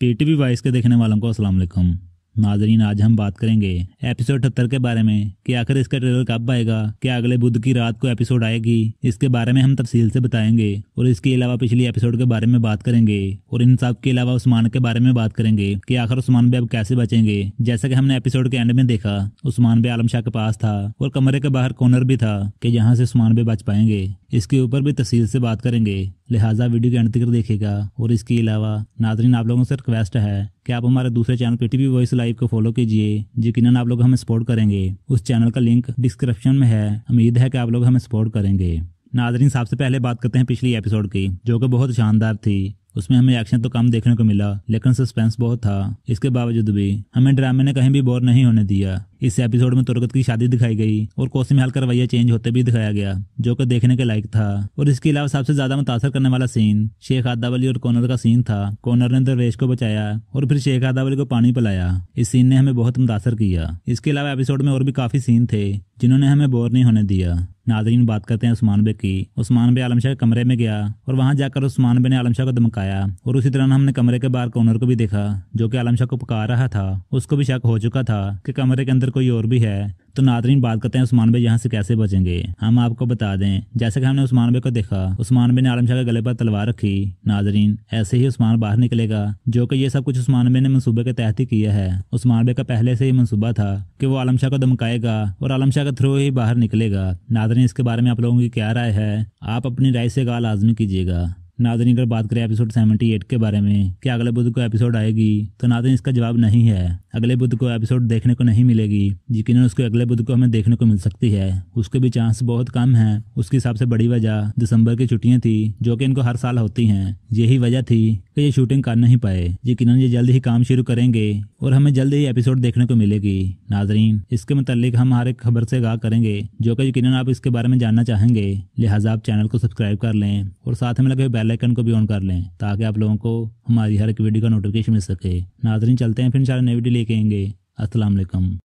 PTV vice के देखने वालों को अस्सलाम वालेकुम नाजरीन आज हम बात करेंगे एपिसोड अठहत्तर के बारे में कि आखिर इसका ट्रेलर कब आएगा क्या अगले बुध की रात को एपिसोड आएगी इसके बारे में हम तफसील से बताएंगे और इसके अलावा पिछली एपिसोड के बारे में बात करेंगे और इन सब के अलावा उस्मान के बारे में बात करेंगे कि आखिर उस्मान बे अब कैसे बचेंगे जैसा कि हमने एपिसोड के एंड में देखा उस्मान बे आलम शाह के पास था और कमरे के बाहर कॉर्नर भी था कि यहाँ से उस्मान बे बच पाएंगे इसके ऊपर भी तफसील से बात करेंगे लिहाजा वीडियो के अंत तक देखेगा और इसके अलावा नाजरीन आप लोगों से रिक्वेस्ट है कि आप हमारे दूसरे चैनल टीवी वॉइस लाइव को फॉलो कीजिए यकीन आप लोग हमें सपोर्ट करेंगे उस चैनल का लिंक डिस्क्रिप्शन में है उम्मीद है कि आप लोग हमें सपोर्ट करेंगे नाजरीन साहब से पहले बात करते हैं पिछली एपिसोड की जो कि बहुत शानदार थी उसमें हमें एक्शन तो कम देखने को मिला लेकिन सस्पेंस बहुत था इसके बावजूद भी हमें ड्रामे ने कहीं भी बोर नहीं होने दिया इस एपिसोड में तुरगत की शादी दिखाई गई और कोसिमहाल का रवैया चेंज होते भी दिखाया गया जो कि देखने के लायक था और इसके अलावा सबसे ज्यादा मुतासर करने वाला सीन शेख आदावली और कोनर का सीन था कोनर ने दरवेश को बचाया और फिर शेख आदावली को पानी पिलाया इस सीन ने हमें बहुत मुतासर किया इसके अलावा एपिसोड में और भी काफी सीन थे जिन्होंने हमें बोर नहीं होने दिया नाजरीन बात करते हैं उस्मान बे की उस्मान बे आलम शाह के कमरे में गया और वहां जाकर उस्मान बे ने आलम शाह को धमकाया और उसी दौरान हमने कमरे के बाहर कॉर्नर को भी देखा जो कि आलम शाह को पका रहा था उसको भी शक हो चुका था कि कमरे के अंदर कोई और भी है तो नादरीन बात करते हैं उस्मान भाई यहाँ से कैसे बचेंगे हम आपको बता दें जैसे कि हमने उस्मान भाई को देखा उस्मान भाई ने आलम शाह के गले पर तलवार रखी नाजरीन ऐसे ही उस्मान बाहर निकलेगा जो कि ये सब कुछ उस्मान भाई ने मनसूबे के तहत ही किया है उस्मान भाई का पहले से ही मनसूबा था कि वो आलम शाह को धमकाएगा और आलम शाह के थ्रू ही बाहर निकलेगा नादरीन इसके बारे में आप लोगों की क्या राय है आप अपनी राय से गाल आजमी कीजिएगा नादनी अगर बात करें एपिसोड 78 के बारे में कि अगले बुध को एपिसोड आएगी तो नादनी इसका जवाब नहीं है अगले बुध को एपिसोड देखने को नहीं मिलेगी यकीन उसको अगले बुध को हमें देखने को मिल सकती है उसके भी चांस बहुत कम है उसके हिसाब से बड़ी वजह दिसंबर की छुट्टियाँ थी जो कि इनको हर साल होती हैं यही वजह थी पे ये शूटिंग कर नहीं पाए यकीन ये जल्द ही काम शुरू करेंगे और हमें जल्द ही एपिसोड देखने को मिलेगी नाजरीन इसके मतलब हम हर एक खबर से आगाह करेंगे जो कि यकीन आप इसके बारे में जानना चाहेंगे लिहाजा आप चैनल को सब्सक्राइब कर लें और साथ में लगे बेलाइकन को भी ऑन कर लें ताकि आप लोगों को हमारी हर एक वीडियो का नोटिफिकेशन मिल सके नाजरीन चलते हैं फिर सारे नई वीडियो लेके आएंगे असलम